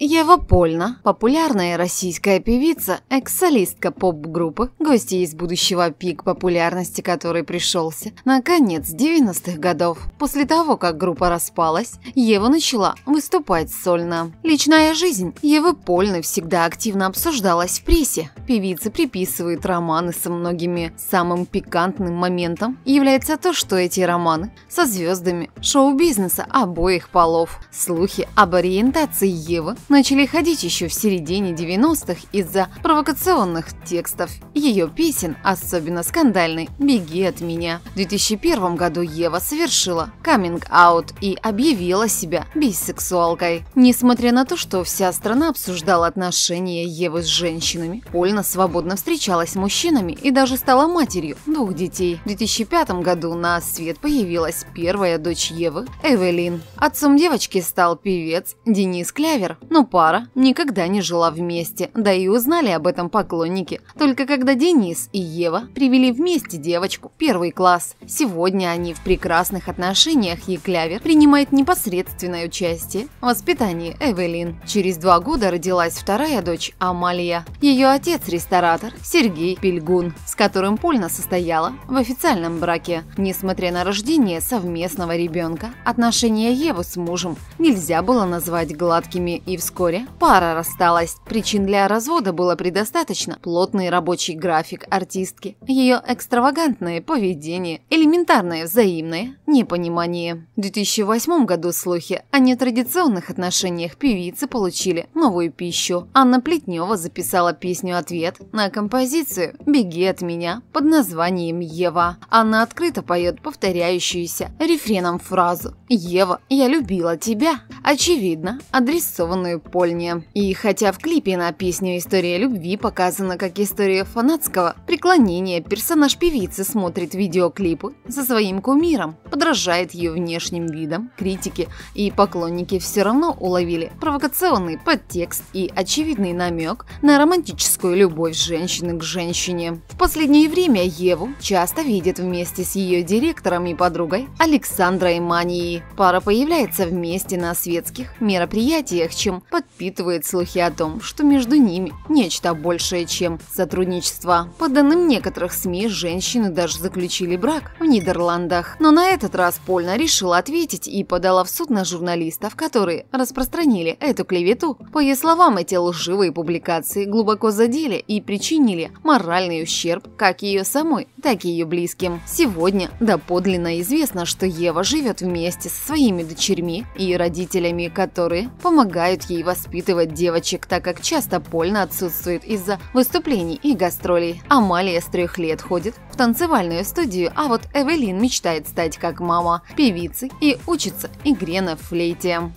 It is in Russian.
Ева Польна, популярная российская певица, экс-солистка поп-группы, гостья из будущего пик популярности который пришелся, на конец 90-х годов. После того, как группа распалась, Ева начала выступать сольно. Личная жизнь Евы Польны всегда активно обсуждалась в прессе. Певица приписывает романы со многими. Самым пикантным моментом является то, что эти романы со звездами шоу-бизнеса обоих полов. Слухи об ориентации Евы начали ходить еще в середине 90-х из-за провокационных текстов ее песен, особенно скандальной «Беги от меня». В 2001 году Ева совершила каминг-аут и объявила себя бисексуалкой. Несмотря на то, что вся страна обсуждала отношения Евы с женщинами, Ольна свободно встречалась с мужчинами и даже стала матерью двух детей. В 2005 году на свет появилась первая дочь Евы – Эвелин. Отцом девочки стал певец Денис Клявер, но но пара никогда не жила вместе, да и узнали об этом поклонники, только когда Денис и Ева привели вместе девочку в первый класс. Сегодня они в прекрасных отношениях, и Клявер принимает непосредственное участие в воспитании Эвелин. Через два года родилась вторая дочь Амалия. Ее отец-ресторатор Сергей Пельгун, с которым Польна состояла в официальном браке. Несмотря на рождение совместного ребенка, отношения Евы с мужем нельзя было назвать гладкими и в вскоре пара рассталась. Причин для развода было предостаточно. Плотный рабочий график артистки, ее экстравагантное поведение, элементарное взаимное непонимание. В 2008 году слухи о нетрадиционных отношениях певицы получили новую пищу. Анна Плетнева записала песню «Ответ» на композицию «Беги от меня» под названием «Ева». Она открыто поет повторяющуюся рефреном фразу «Ева, я любила тебя», очевидно, адресованную Польне. И хотя в клипе на песню «История любви» показана как история фанатского преклонения, персонаж певицы смотрит видеоклипы со своим кумиром, подражает ее внешним видом, Критики и поклонники все равно уловили провокационный подтекст и очевидный намек на романтическую любовь женщины к женщине. В последнее время Еву часто видят вместе с ее директором и подругой Александрой Манией. Пара появляется вместе на светских мероприятиях, чем подпитывает слухи о том, что между ними нечто большее, чем сотрудничество. По данным некоторых СМИ, женщины даже заключили брак в Нидерландах. Но на этот раз Польна решила ответить и подала в суд на журналистов, которые распространили эту клевету. По ее словам, эти лживые публикации глубоко задели и причинили моральный ущерб как ее самой, так и ее близким. Сегодня доподлинно известно, что Ева живет вместе со своими дочерьми и родителями, которые помогают ей воспитывать девочек, так как часто Польна отсутствует из-за выступлений и гастролей. Амалия с трех лет ходит в танцевальную студию, а вот Эвелин мечтает стать как мама, певицы и учится игре на флейте.